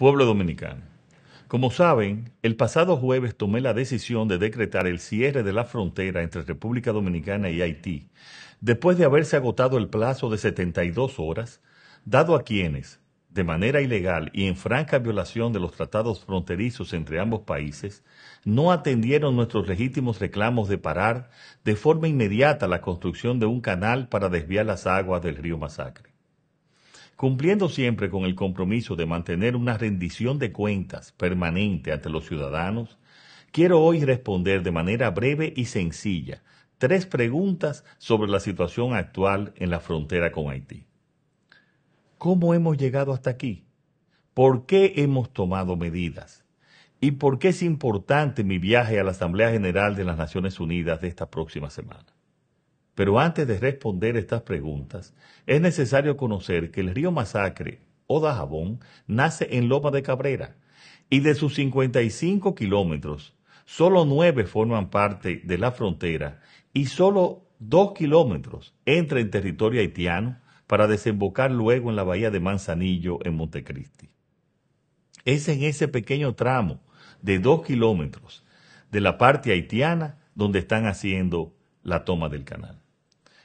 Pueblo Dominicano. Como saben, el pasado jueves tomé la decisión de decretar el cierre de la frontera entre República Dominicana y Haití, después de haberse agotado el plazo de 72 horas, dado a quienes, de manera ilegal y en franca violación de los tratados fronterizos entre ambos países, no atendieron nuestros legítimos reclamos de parar de forma inmediata la construcción de un canal para desviar las aguas del río Masacre cumpliendo siempre con el compromiso de mantener una rendición de cuentas permanente ante los ciudadanos, quiero hoy responder de manera breve y sencilla tres preguntas sobre la situación actual en la frontera con Haití. ¿Cómo hemos llegado hasta aquí? ¿Por qué hemos tomado medidas? ¿Y por qué es importante mi viaje a la Asamblea General de las Naciones Unidas de esta próxima semana? Pero antes de responder estas preguntas, es necesario conocer que el río Masacre o Dajabón nace en Loma de Cabrera y de sus 55 kilómetros, solo 9 forman parte de la frontera y solo 2 kilómetros entra en territorio haitiano para desembocar luego en la bahía de Manzanillo en Montecristi. Es en ese pequeño tramo de 2 kilómetros de la parte haitiana donde están haciendo la toma del canal.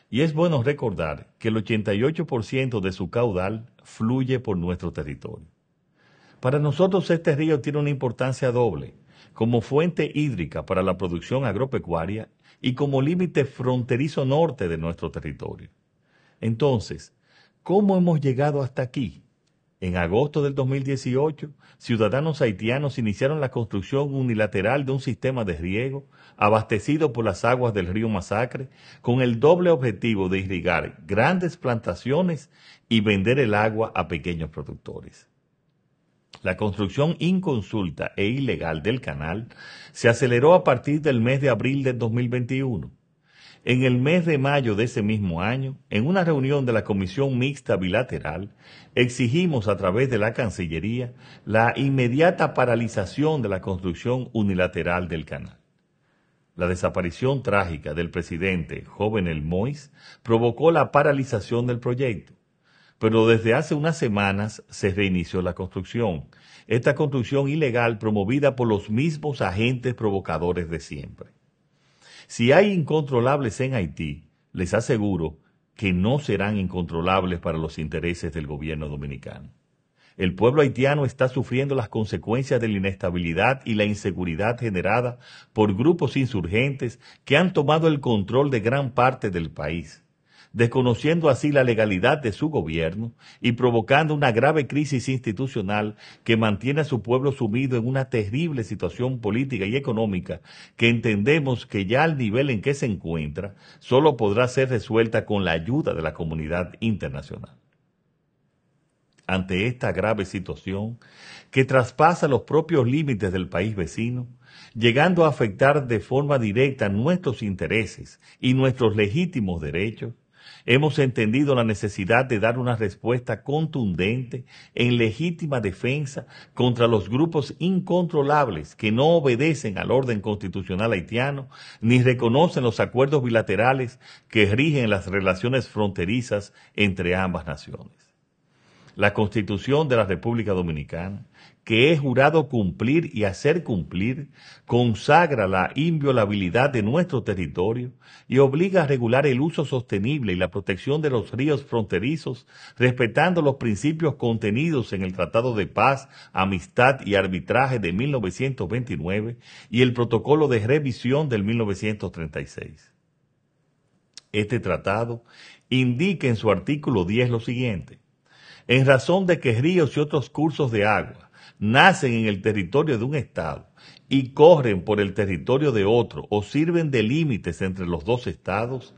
Y es bueno recordar que el 88% de su caudal fluye por nuestro territorio. Para nosotros este río tiene una importancia doble, como fuente hídrica para la producción agropecuaria y como límite fronterizo norte de nuestro territorio. Entonces, ¿cómo hemos llegado hasta aquí? En agosto del 2018, ciudadanos haitianos iniciaron la construcción unilateral de un sistema de riego abastecido por las aguas del río Masacre, con el doble objetivo de irrigar grandes plantaciones y vender el agua a pequeños productores. La construcción inconsulta e ilegal del canal se aceleró a partir del mes de abril del 2021 en el mes de mayo de ese mismo año, en una reunión de la Comisión Mixta Bilateral, exigimos a través de la Cancillería la inmediata paralización de la construcción unilateral del canal. La desaparición trágica del presidente joven El Mois provocó la paralización del proyecto, pero desde hace unas semanas se reinició la construcción, esta construcción ilegal promovida por los mismos agentes provocadores de siempre. Si hay incontrolables en Haití, les aseguro que no serán incontrolables para los intereses del gobierno dominicano. El pueblo haitiano está sufriendo las consecuencias de la inestabilidad y la inseguridad generada por grupos insurgentes que han tomado el control de gran parte del país desconociendo así la legalidad de su gobierno y provocando una grave crisis institucional que mantiene a su pueblo sumido en una terrible situación política y económica que entendemos que ya al nivel en que se encuentra solo podrá ser resuelta con la ayuda de la comunidad internacional ante esta grave situación que traspasa los propios límites del país vecino, llegando a afectar de forma directa nuestros intereses y nuestros legítimos derechos, Hemos entendido la necesidad de dar una respuesta contundente en legítima defensa contra los grupos incontrolables que no obedecen al orden constitucional haitiano ni reconocen los acuerdos bilaterales que rigen las relaciones fronterizas entre ambas naciones la Constitución de la República Dominicana, que he jurado cumplir y hacer cumplir, consagra la inviolabilidad de nuestro territorio y obliga a regular el uso sostenible y la protección de los ríos fronterizos, respetando los principios contenidos en el Tratado de Paz, Amistad y Arbitraje de 1929 y el Protocolo de Revisión del 1936. Este tratado indica en su artículo 10 lo siguiente en razón de que ríos y otros cursos de agua nacen en el territorio de un Estado y corren por el territorio de otro o sirven de límites entre los dos Estados,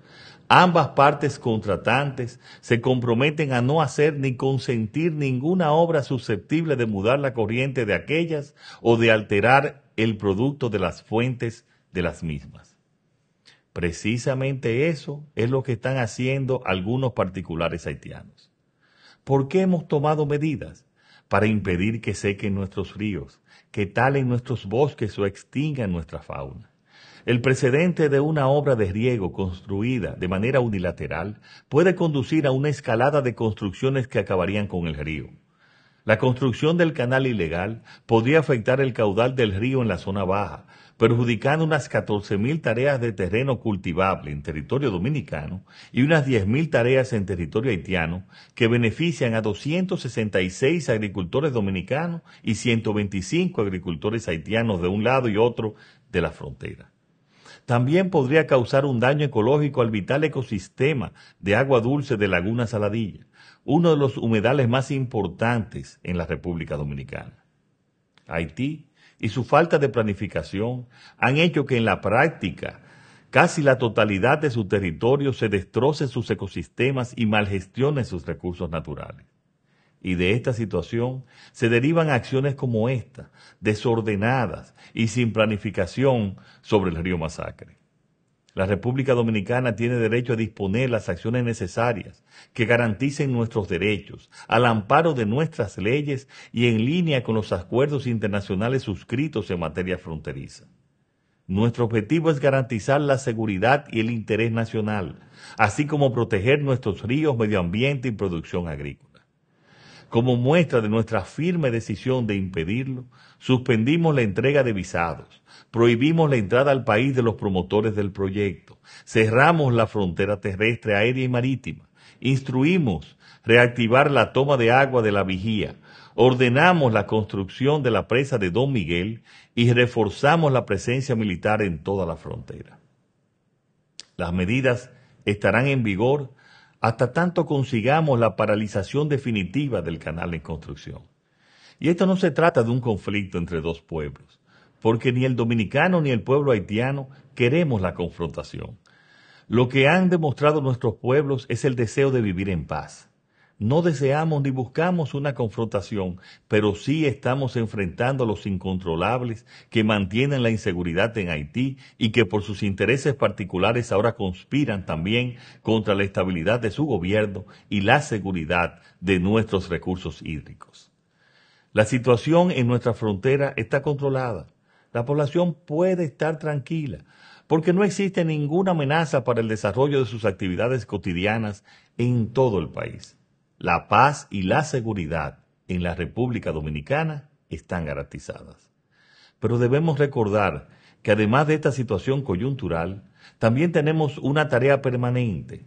ambas partes contratantes se comprometen a no hacer ni consentir ninguna obra susceptible de mudar la corriente de aquellas o de alterar el producto de las fuentes de las mismas. Precisamente eso es lo que están haciendo algunos particulares haitianos. ¿Por qué hemos tomado medidas? Para impedir que sequen nuestros ríos, que talen nuestros bosques o extingan nuestra fauna. El precedente de una obra de riego construida de manera unilateral puede conducir a una escalada de construcciones que acabarían con el río. La construcción del canal ilegal podría afectar el caudal del río en la zona baja, perjudicando unas 14.000 tareas de terreno cultivable en territorio dominicano y unas 10.000 tareas en territorio haitiano que benefician a 266 agricultores dominicanos y 125 agricultores haitianos de un lado y otro de la frontera también podría causar un daño ecológico al vital ecosistema de agua dulce de Laguna Saladilla, uno de los humedales más importantes en la República Dominicana. Haití y su falta de planificación han hecho que en la práctica casi la totalidad de su territorio se destroce sus ecosistemas y malgestione sus recursos naturales. Y de esta situación se derivan acciones como esta, desordenadas y sin planificación sobre el río Masacre. La República Dominicana tiene derecho a disponer las acciones necesarias que garanticen nuestros derechos, al amparo de nuestras leyes y en línea con los acuerdos internacionales suscritos en materia fronteriza. Nuestro objetivo es garantizar la seguridad y el interés nacional, así como proteger nuestros ríos, medio ambiente y producción agrícola. Como muestra de nuestra firme decisión de impedirlo, suspendimos la entrega de visados, prohibimos la entrada al país de los promotores del proyecto, cerramos la frontera terrestre, aérea y marítima, instruimos reactivar la toma de agua de la vigía, ordenamos la construcción de la presa de Don Miguel y reforzamos la presencia militar en toda la frontera. Las medidas estarán en vigor hasta tanto consigamos la paralización definitiva del canal en construcción. Y esto no se trata de un conflicto entre dos pueblos, porque ni el dominicano ni el pueblo haitiano queremos la confrontación. Lo que han demostrado nuestros pueblos es el deseo de vivir en paz. No deseamos ni buscamos una confrontación, pero sí estamos enfrentando a los incontrolables que mantienen la inseguridad en Haití y que por sus intereses particulares ahora conspiran también contra la estabilidad de su gobierno y la seguridad de nuestros recursos hídricos. La situación en nuestra frontera está controlada. La población puede estar tranquila porque no existe ninguna amenaza para el desarrollo de sus actividades cotidianas en todo el país la paz y la seguridad en la República Dominicana están garantizadas. Pero debemos recordar que además de esta situación coyuntural, también tenemos una tarea permanente,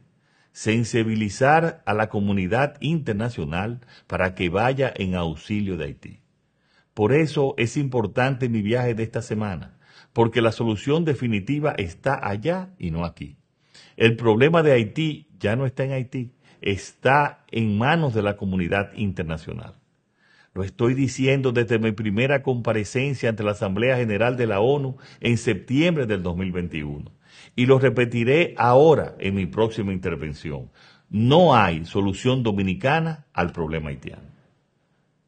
sensibilizar a la comunidad internacional para que vaya en auxilio de Haití. Por eso es importante mi viaje de esta semana, porque la solución definitiva está allá y no aquí. El problema de Haití ya no está en Haití, está en manos de la comunidad internacional. Lo estoy diciendo desde mi primera comparecencia ante la Asamblea General de la ONU en septiembre del 2021. Y lo repetiré ahora en mi próxima intervención. No hay solución dominicana al problema haitiano.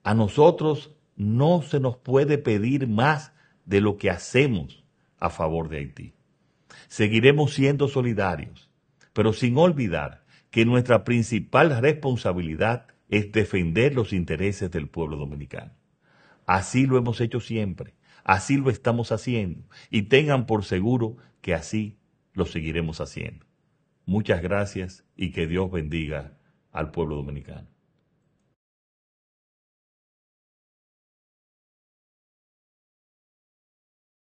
A nosotros no se nos puede pedir más de lo que hacemos a favor de Haití. Seguiremos siendo solidarios, pero sin olvidar que nuestra principal responsabilidad es defender los intereses del pueblo dominicano. Así lo hemos hecho siempre, así lo estamos haciendo y tengan por seguro que así lo seguiremos haciendo. Muchas gracias y que Dios bendiga al pueblo dominicano.